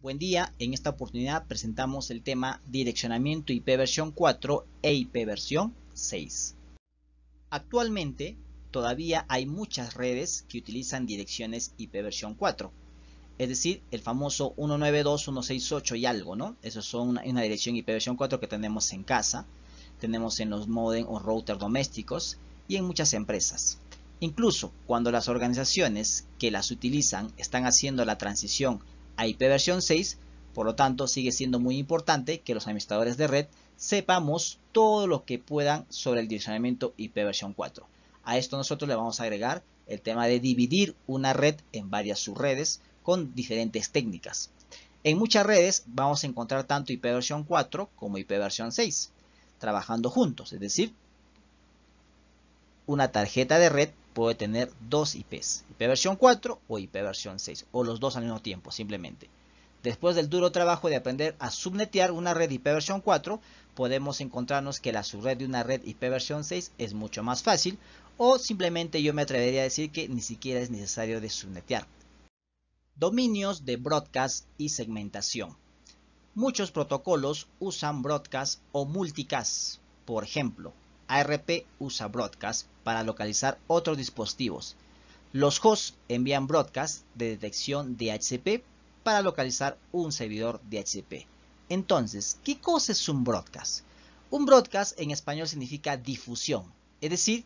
Buen día, en esta oportunidad presentamos el tema Direccionamiento IP versión 4 e IP versión 6. Actualmente, todavía hay muchas redes que utilizan direcciones IP versión 4, es decir, el famoso 192.168 y algo, ¿no? Eso es una, dirección IP versión 4 que tenemos en casa, tenemos en los modem o routers domésticos y en muchas empresas. Incluso cuando las organizaciones que las utilizan están haciendo la transición a versión 6, por lo tanto sigue siendo muy importante que los administradores de red sepamos todo lo que puedan sobre el direccionamiento IPv4. A esto nosotros le vamos a agregar el tema de dividir una red en varias subredes con diferentes técnicas. En muchas redes vamos a encontrar tanto IP versión 4 como IPv6 trabajando juntos, es decir, una tarjeta de red puede tener dos IPs, IP 4 o IP 6, o los dos al mismo tiempo, simplemente. Después del duro trabajo de aprender a subnetear una red IP 4, podemos encontrarnos que la subred de una red IP 6 es mucho más fácil, o simplemente yo me atrevería a decir que ni siquiera es necesario de subnetear. Dominios de broadcast y segmentación. Muchos protocolos usan broadcast o multicast. Por ejemplo, ARP usa broadcast para localizar otros dispositivos. Los hosts envían broadcast de detección de DHCP para localizar un servidor de DHCP. Entonces, ¿qué cosa es un broadcast? Un broadcast en español significa difusión, es decir,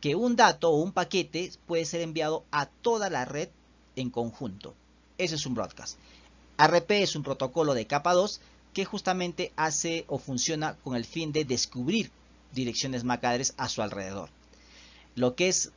que un dato o un paquete puede ser enviado a toda la red en conjunto. Ese es un broadcast. ARP es un protocolo de capa 2 que justamente hace o funciona con el fin de descubrir direcciones MAC a su alrededor. Lo que es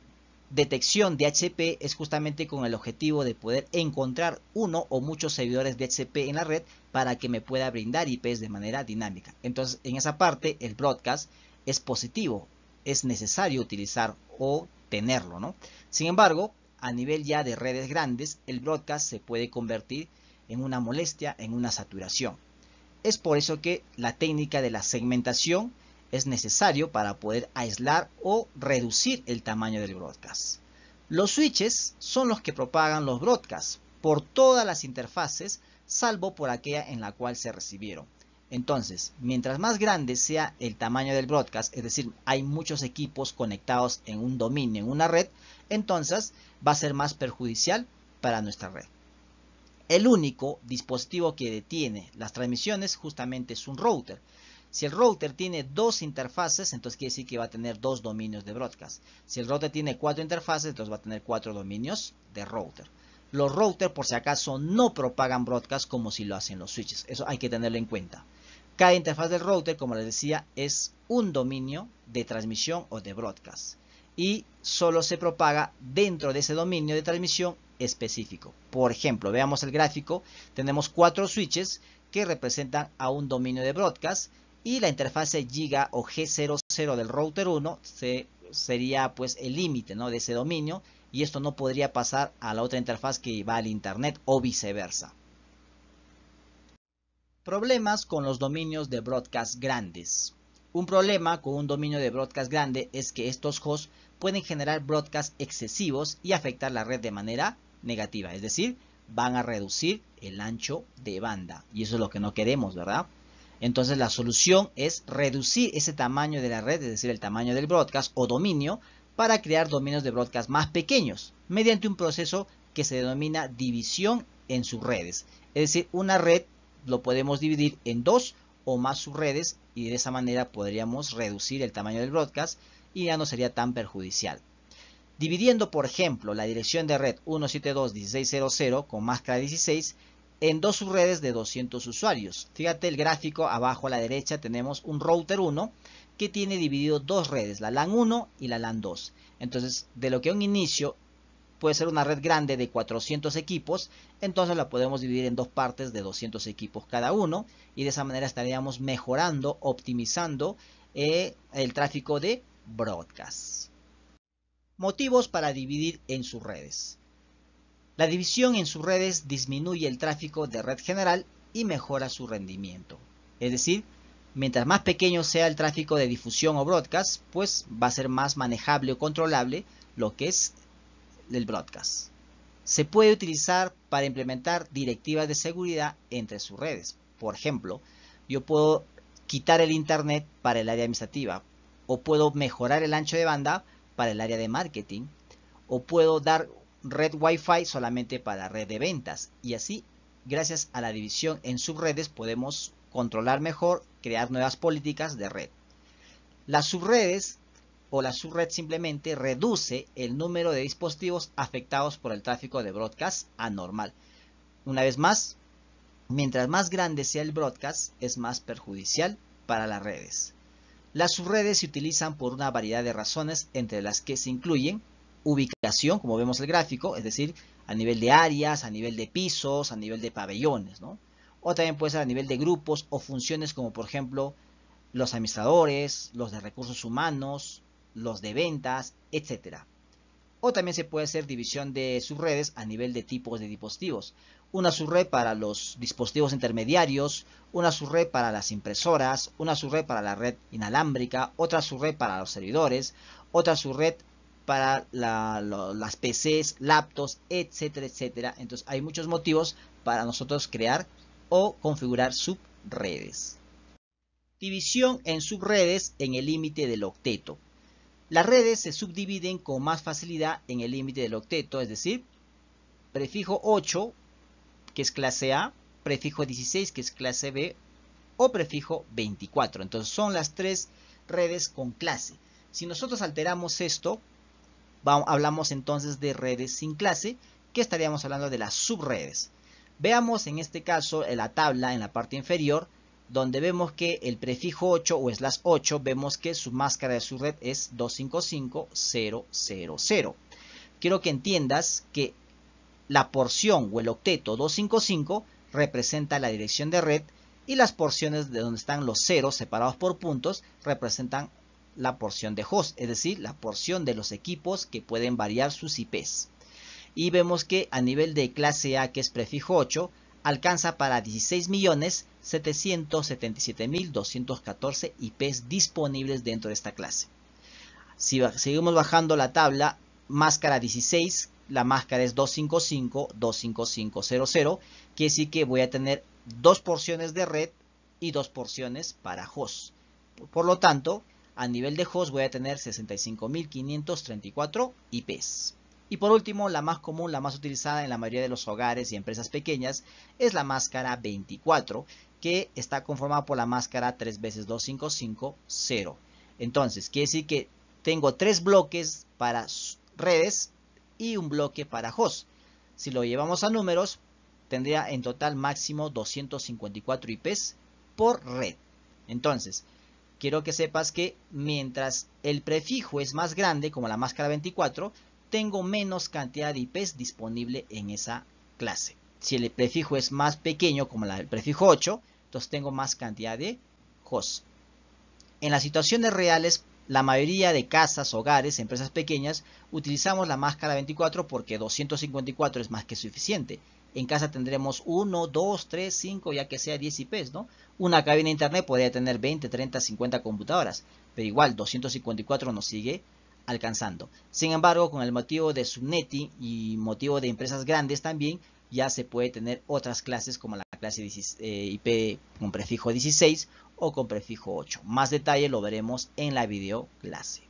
detección de HP es justamente con el objetivo de poder encontrar uno o muchos servidores de HP en la red para que me pueda brindar IPs de manera dinámica. Entonces, en esa parte, el broadcast es positivo, es necesario utilizar o tenerlo, ¿no? Sin embargo, a nivel ya de redes grandes, el broadcast se puede convertir en una molestia, en una saturación. Es por eso que la técnica de la segmentación es necesario para poder aislar o reducir el tamaño del broadcast. Los switches son los que propagan los broadcasts por todas las interfaces salvo por aquella en la cual se recibieron. Entonces, mientras más grande sea el tamaño del broadcast, es decir, hay muchos equipos conectados en un dominio, en una red, entonces va a ser más perjudicial para nuestra red. El único dispositivo que detiene las transmisiones justamente es un router. Si el router tiene dos interfaces, entonces quiere decir que va a tener dos dominios de broadcast. Si el router tiene cuatro interfaces, entonces va a tener cuatro dominios de router. Los routers, por si acaso, no propagan broadcast como si lo hacen los switches. Eso hay que tenerlo en cuenta. Cada interfaz del router, como les decía, es un dominio de transmisión o de broadcast. Y solo se propaga dentro de ese dominio de transmisión específico. Por ejemplo, veamos el gráfico. Tenemos cuatro switches que representan a un dominio de broadcast y la interfase GIGA o G00 del router 1 sería pues el límite ¿no? de ese dominio y esto no podría pasar a la otra interfaz que va al internet o viceversa. Problemas con los dominios de broadcast grandes. Un problema con un dominio de broadcast grande es que estos hosts pueden generar broadcast excesivos y afectar la red de manera negativa, es decir, van a reducir el ancho de banda y eso es lo que no queremos, ¿verdad? Entonces la solución es reducir ese tamaño de la red, es decir, el tamaño del broadcast o dominio, para crear dominios de broadcast más pequeños, mediante un proceso que se denomina división en subredes. Es decir, una red lo podemos dividir en dos o más subredes y de esa manera podríamos reducir el tamaño del broadcast y ya no sería tan perjudicial. Dividiendo, por ejemplo, la dirección de red 172.16.0.0 con máscara 16 en dos subredes de 200 usuarios. Fíjate el gráfico abajo a la derecha tenemos un router 1 que tiene dividido dos redes, la LAN 1 y la LAN 2. Entonces, de lo que a un inicio puede ser una red grande de 400 equipos, entonces la podemos dividir en dos partes de 200 equipos cada uno y de esa manera estaríamos mejorando, optimizando eh, el tráfico de broadcast. Motivos para dividir en subredes la división en sus redes disminuye el tráfico de red general y mejora su rendimiento. Es decir, mientras más pequeño sea el tráfico de difusión o broadcast, pues va a ser más manejable o controlable lo que es el broadcast. Se puede utilizar para implementar directivas de seguridad entre sus redes. Por ejemplo, yo puedo quitar el Internet para el área administrativa o puedo mejorar el ancho de banda para el área de marketing o puedo dar red Wi-Fi solamente para red de ventas. Y así, gracias a la división en subredes, podemos controlar mejor, crear nuevas políticas de red. Las subredes o la subred simplemente reduce el número de dispositivos afectados por el tráfico de broadcast anormal. Una vez más, mientras más grande sea el broadcast, es más perjudicial para las redes. Las subredes se utilizan por una variedad de razones entre las que se incluyen ubicación, como vemos el gráfico, es decir, a nivel de áreas, a nivel de pisos, a nivel de pabellones, ¿no? O también puede ser a nivel de grupos o funciones como por ejemplo los administradores, los de recursos humanos, los de ventas, etc. O también se puede hacer división de subredes a nivel de tipos de dispositivos. Una subred para los dispositivos intermediarios, una subred para las impresoras, una subred para la red inalámbrica, otra subred para los servidores, otra subred para las PCs, laptops, etcétera, etcétera. Entonces hay muchos motivos para nosotros crear o configurar subredes. División en subredes en el límite del octeto. Las redes se subdividen con más facilidad en el límite del octeto, es decir, prefijo 8, que es clase A, prefijo 16, que es clase B, o prefijo 24. Entonces son las tres redes con clase. Si nosotros alteramos esto, hablamos entonces de redes sin clase, que estaríamos hablando de las subredes. Veamos en este caso la tabla en la parte inferior, donde vemos que el prefijo 8 o es las 8, vemos que su máscara de subred es 255000. Quiero que entiendas que la porción o el octeto 255 representa la dirección de red y las porciones de donde están los ceros separados por puntos representan la porción de host, es decir, la porción de los equipos que pueden variar sus IPs. Y vemos que a nivel de clase A, que es prefijo 8, alcanza para 16.777.214 IPs disponibles dentro de esta clase. Si seguimos bajando la tabla, máscara 16, la máscara es 255, 25500, quiere decir que voy a tener dos porciones de red y dos porciones para host. Por lo tanto, a nivel de host voy a tener 65.534 IPs. Y por último, la más común, la más utilizada en la mayoría de los hogares y empresas pequeñas, es la máscara 24, que está conformada por la máscara 3 veces 2550. Entonces, quiere decir que tengo tres bloques para redes y un bloque para host. Si lo llevamos a números, tendría en total máximo 254 IPs por red. Entonces, quiero que sepas que mientras el prefijo es más grande, como la máscara 24, tengo menos cantidad de IPs disponible en esa clase. Si el prefijo es más pequeño, como el prefijo 8, entonces tengo más cantidad de hosts. En las situaciones reales, la mayoría de casas, hogares, empresas pequeñas, utilizamos la máscara 24 porque 254 es más que suficiente. En casa tendremos 1, 2, 3, 5, ya que sea 10 IPs, ¿no? Una cabina de internet podría tener 20, 30, 50 computadoras, pero igual 254 nos sigue alcanzando. Sin embargo, con el motivo de subnetting y motivo de empresas grandes también, ya se puede tener otras clases como la clase IP eh, con prefijo 16 o con prefijo 8. Más detalle lo veremos en la video clase.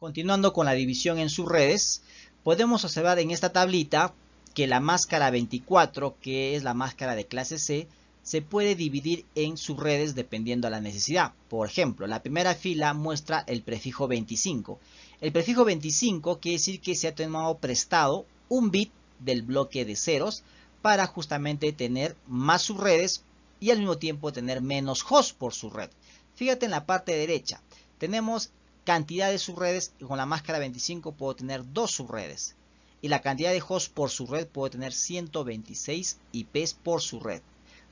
Continuando con la división en subredes, podemos observar en esta tablita que la máscara 24, que es la máscara de clase C, se puede dividir en subredes dependiendo de la necesidad. Por ejemplo, la primera fila muestra el prefijo 25. El prefijo 25 quiere decir que se ha tomado prestado un bit del bloque de ceros para justamente tener más subredes y al mismo tiempo tener menos hosts por subred. Fíjate en la parte derecha, tenemos cantidad de subredes y con la máscara 25 puedo tener dos subredes y la cantidad de hosts por su red puede tener 126 IPs por su red.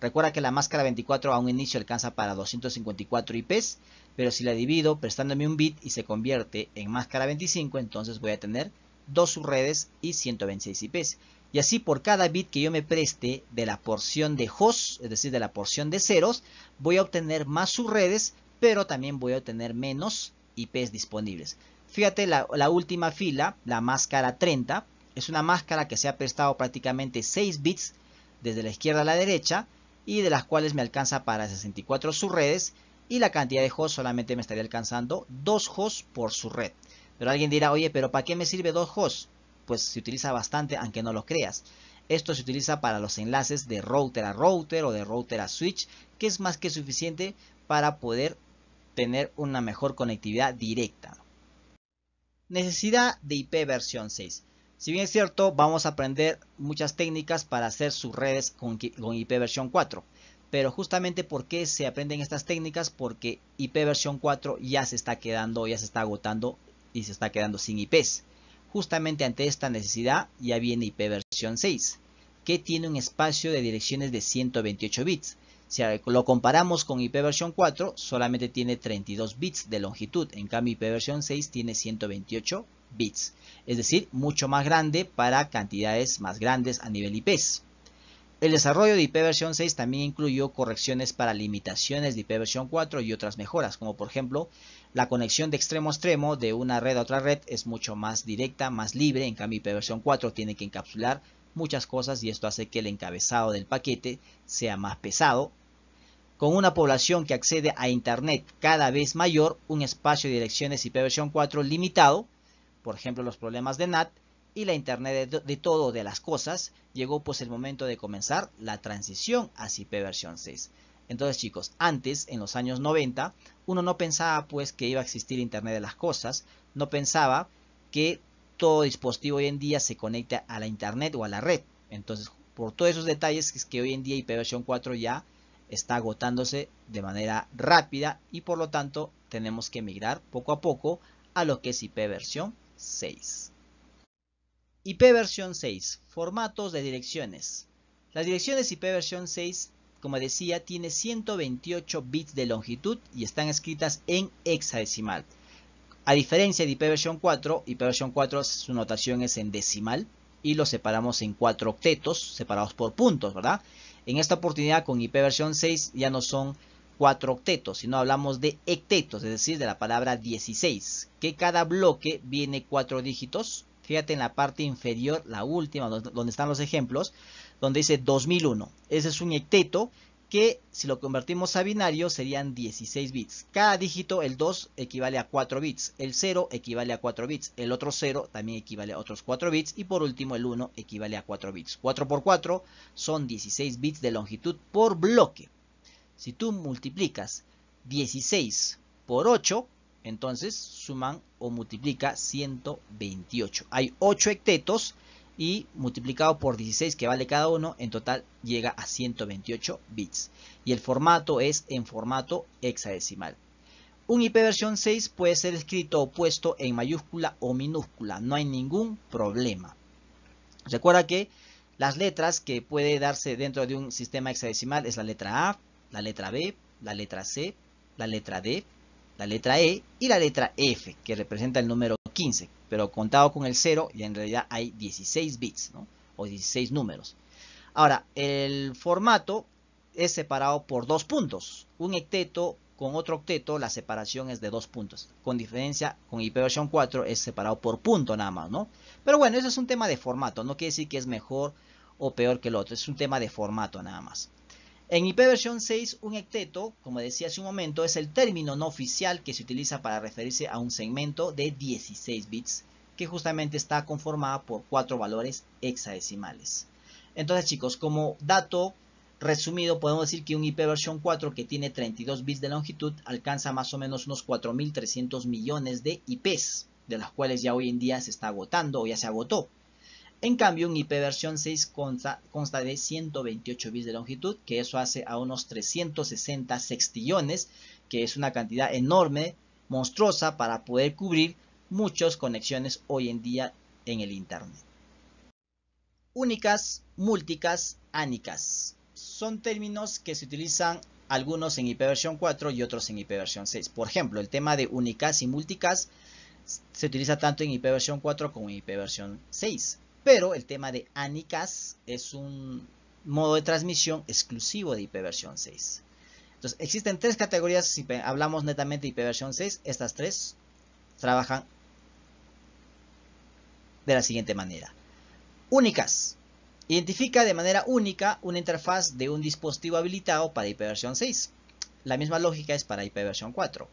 Recuerda que la máscara 24 a un inicio alcanza para 254 IPs, pero si la divido prestándome un bit y se convierte en máscara 25, entonces voy a tener dos subredes y 126 IPs. Y así por cada bit que yo me preste de la porción de hosts, es decir, de la porción de ceros, voy a obtener más subredes, pero también voy a obtener menos IPs disponibles. Fíjate la, la última fila, la máscara 30, es una máscara que se ha prestado prácticamente 6 bits desde la izquierda a la derecha y de las cuales me alcanza para 64 subredes y la cantidad de hosts solamente me estaría alcanzando 2 hosts por subred. Pero alguien dirá, oye, pero ¿para qué me sirve 2 hosts? Pues se utiliza bastante aunque no lo creas. Esto se utiliza para los enlaces de router a router o de router a switch, que es más que suficiente para poder tener una mejor conectividad directa. Necesidad de IP versión 6. Si bien es cierto, vamos a aprender muchas técnicas para hacer sus redes con, con IP versión 4. Pero justamente por qué se aprenden estas técnicas, porque IP versión 4 ya se está quedando, ya se está agotando y se está quedando sin IPs. Justamente ante esta necesidad ya viene IP versión 6, que tiene un espacio de direcciones de 128 bits. Si lo comparamos con IP versión 4, solamente tiene 32 bits de longitud, en cambio IP versión 6 tiene 128 bits, es decir, mucho más grande para cantidades más grandes a nivel IP El desarrollo de IP versión 6 también incluyó correcciones para limitaciones de IP versión 4 y otras mejoras, como por ejemplo la conexión de extremo a extremo de una red a otra red es mucho más directa, más libre, en cambio IP versión 4 tiene que encapsular muchas cosas y esto hace que el encabezado del paquete sea más pesado. Con una población que accede a Internet cada vez mayor, un espacio de direcciones IP versión 4 limitado por ejemplo los problemas de NAT y la Internet de, todo de las cosas, llegó pues el momento de comenzar la transición a IP versión 6. Entonces chicos, antes, en los años 90, uno no pensaba pues que iba a existir Internet de las cosas, no pensaba que todo dispositivo hoy en día se conecta a la Internet o a la red. Entonces, por todos esos detalles es que hoy en día ipv 4 ya está agotándose de manera rápida y por lo tanto tenemos que migrar poco a poco a lo que es IP versión 6. IP versión 6. Formatos de direcciones. Las direcciones IP versión 6, como decía, tiene 128 bits de longitud y están escritas en hexadecimal. A diferencia de IP versión 4, IP versión 4 su notación es en decimal y lo separamos en cuatro octetos separados por puntos, ¿verdad? En esta oportunidad con IP versión 6 ya no son cuatro octetos, no hablamos de hectetos, es decir, de la palabra 16, que cada bloque viene cuatro dígitos. Fíjate en la parte inferior, la última, donde están los ejemplos, donde dice 2001. Ese es un hecteto que si lo convertimos a binario serían 16 bits. Cada dígito, el 2 equivale a 4 bits, el 0 equivale a 4 bits, el otro 0 también equivale a otros 4 bits y por último el 1 equivale a 4 bits. 4 por 4 son 16 bits de longitud por bloque. Si tú multiplicas 16 por 8, entonces suman o multiplica 128. Hay 8 hectetos y multiplicado por 16 que vale cada uno, en total llega a 128 bits. Y el formato es en formato hexadecimal. Un IP versión 6 puede ser escrito o puesto en mayúscula o minúscula, no hay ningún problema. Recuerda que las letras que puede darse dentro de un sistema hexadecimal es la letra A, la letra B, la letra C, la letra D, la letra E y la letra F, que representa el número 15, pero contado con el 0 y en realidad hay 16 bits o 16 números. Ahora, el formato es separado por dos puntos. Un octeto con otro octeto, la separación es de dos puntos. Con diferencia, con IP 4 es separado por punto nada más, ¿no? Pero bueno, eso es un tema de formato, no quiere decir que es mejor o peor que el otro, es un tema de formato nada más. En IPv 6, un ecteto, como decía hace un momento, es el término no oficial que se utiliza para referirse a un segmento de 16 bits, que justamente está conformada por cuatro valores hexadecimales. Entonces chicos, como dato resumido, podemos decir que un IP 4 que tiene 32 bits de longitud alcanza más o menos unos 4.300 millones de IPs, de las cuales ya hoy en día se está agotando o ya se agotó. En cambio, un IP versión 6 consta, de 128 bits de longitud, que eso hace a unos 360 sextillones, que es una cantidad enorme, monstruosa, para poder cubrir muchas conexiones hoy en día en el Internet. Únicas, múlticas, ánicas. Son términos que se utilizan algunos en IP versión 4 y otros en IP versión 6. Por ejemplo, el tema de únicas y múlticas se utiliza tanto en IP versión 4 como en IP versión 6 pero el tema de Anicas es un modo de transmisión exclusivo de IPv6. Entonces, existen tres categorías, si hablamos netamente de IPv6, estas tres trabajan de la siguiente manera. Únicas. Identifica de manera única una interfaz de un dispositivo habilitado para IPv6. La misma lógica es para IPv4.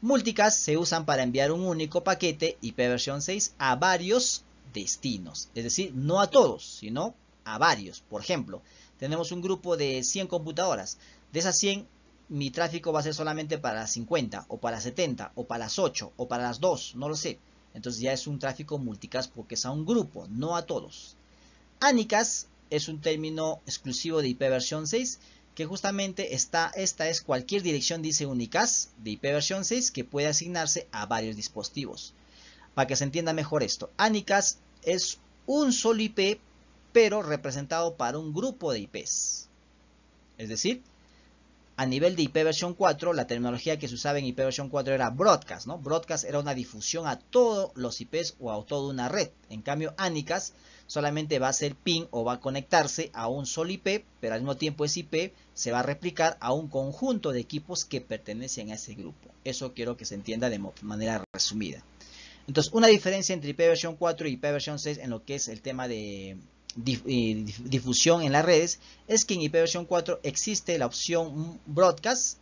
Multicast se usan para enviar un único paquete IPv6 a varios destinos. Es decir, no a todos, sino a varios. Por ejemplo, tenemos un grupo de 100 computadoras. De esas 100, mi tráfico va a ser solamente para las 50, o para las 70, o para las 8, o para las 2, no lo sé. Entonces ya es un tráfico multicast porque es a un grupo, no a todos. ANICAS es un término exclusivo de IP versión 6 que justamente está, esta es cualquier dirección dice unicast de IP versión 6 que puede asignarse a varios dispositivos. Para que se entienda mejor esto, ANICAS es un solo IP, pero representado para un grupo de IPs. Es decir, a nivel de IP versión 4, la terminología que se usaba en IP versión 4 era broadcast, ¿no? Broadcast era una difusión a todos los IPs o a toda una red. En cambio, Anicas solamente va a ser ping o va a conectarse a un solo IP, pero al mismo tiempo ese IP se va a replicar a un conjunto de equipos que pertenecen a ese grupo. Eso quiero que se entienda de manera resumida. Entonces, una diferencia entre ipv 4 y ipv 6 en lo que es el tema de eh, difusión en las redes es que en ipv 4 existe la opción broadcast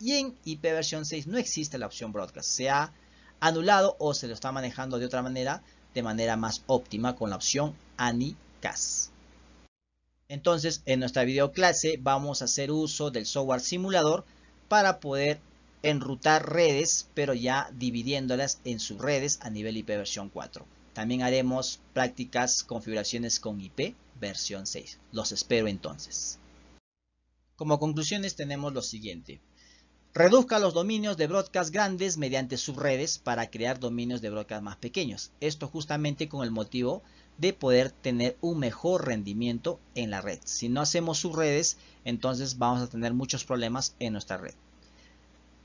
y en ipv 6 no existe la opción broadcast. Se ha anulado o se lo está manejando de otra manera, de manera más óptima con la opción Anycast. Entonces, en nuestra videoclase vamos a hacer uso del software simulador para poder enrutar redes, pero ya dividiéndolas en subredes a nivel IP versión 4. También haremos prácticas configuraciones con IP versión 6. Los espero entonces. Como conclusiones tenemos lo siguiente. Reduzca los dominios de broadcast grandes mediante subredes para crear dominios de broadcast más pequeños. Esto justamente con el motivo de poder tener un mejor rendimiento en la red. Si no hacemos subredes, entonces vamos a tener muchos problemas en nuestra red.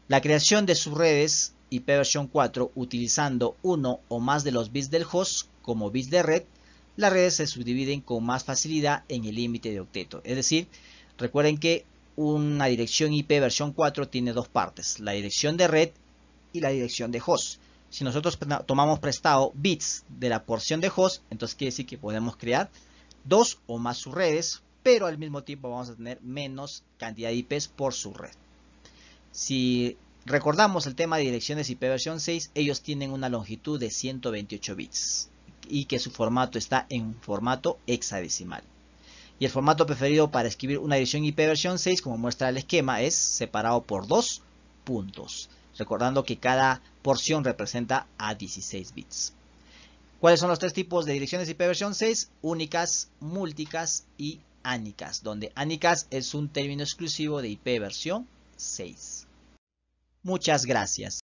La creación de subredes versión 4 utilizando uno o más de los bits del host como bits de red, las redes se subdividen con más facilidad en el límite de octeto. Es decir, recuerden que una dirección IP versión 4 tiene dos partes, la dirección de red y la dirección de host. Si nosotros tomamos prestado bits de la porción de host, entonces quiere decir que podemos crear dos o más subredes, pero al mismo tiempo vamos a tener menos cantidad de IPs por subred. Si recordamos el tema de direcciones IP versión 6, ellos tienen una longitud de 128 bits y que su formato está en formato hexadecimal. Y el formato preferido para escribir una dirección IP versión 6, como muestra el esquema, es separado por dos puntos. Recordando que cada porción representa a 16 bits. ¿Cuáles son los tres tipos de direcciones IP versión 6? Únicas, múlticas y ánicas, donde ánicas es un término exclusivo de IP versión 6. Muchas gracias.